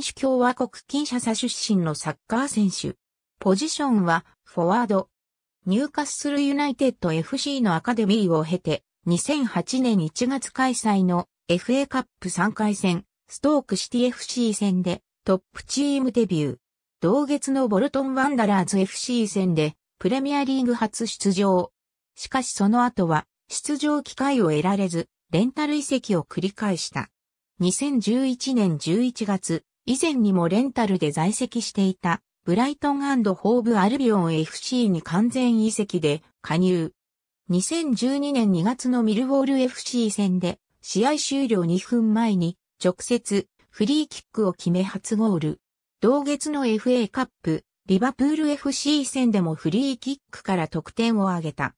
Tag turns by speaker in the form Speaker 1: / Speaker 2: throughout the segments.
Speaker 1: キシュ共和国近社シャサ出身のサッカー選手。ポジションはフォワード。ニューカッスルユナイテッド FC のアカデミーを経て、2008年1月開催の FA カップ3回戦、ストークシティ FC 戦でトップチームデビュー。同月のボルトンワンダラーズ FC 戦でプレミアリーグ初出場。しかしその後は出場機会を得られず、レンタル移籍を繰り返した。2011年11月、以前にもレンタルで在籍していたブライトンホーブアルビオン FC に完全移籍で加入。2012年2月のミルウォール FC 戦で試合終了2分前に直接フリーキックを決め初ゴール。同月の FA カップリバプール FC 戦でもフリーキックから得点を挙げた。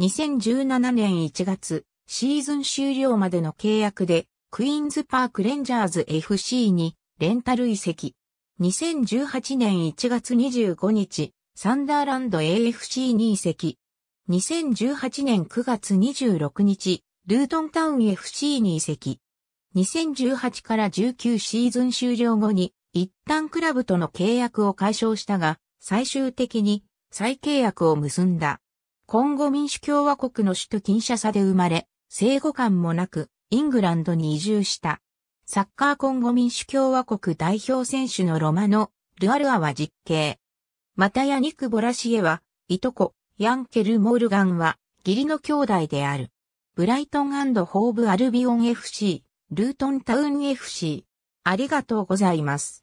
Speaker 1: 2017年1月、シーズン終了までの契約で、クイーンズパークレンジャーズ FC にレンタル移籍。2018年1月25日、サンダーランド AFC に移籍。2018年9月26日、ルートンタウン FC に移籍。2018から19シーズン終了後に、一旦クラブとの契約を解消したが、最終的に再契約を結んだ。今後民主共和国の首都キンシャサで生まれ、生後感もなく、イングランドに移住した。サッカーコンゴ民主共和国代表選手のロマノ・ルアルアは実刑。またヤニク・ボラシエは、いとこ、ヤンケル・モールガンは、義理の兄弟である。ブライトンホーブ・アルビオン FC、ルートンタウン FC。ありがとうございます。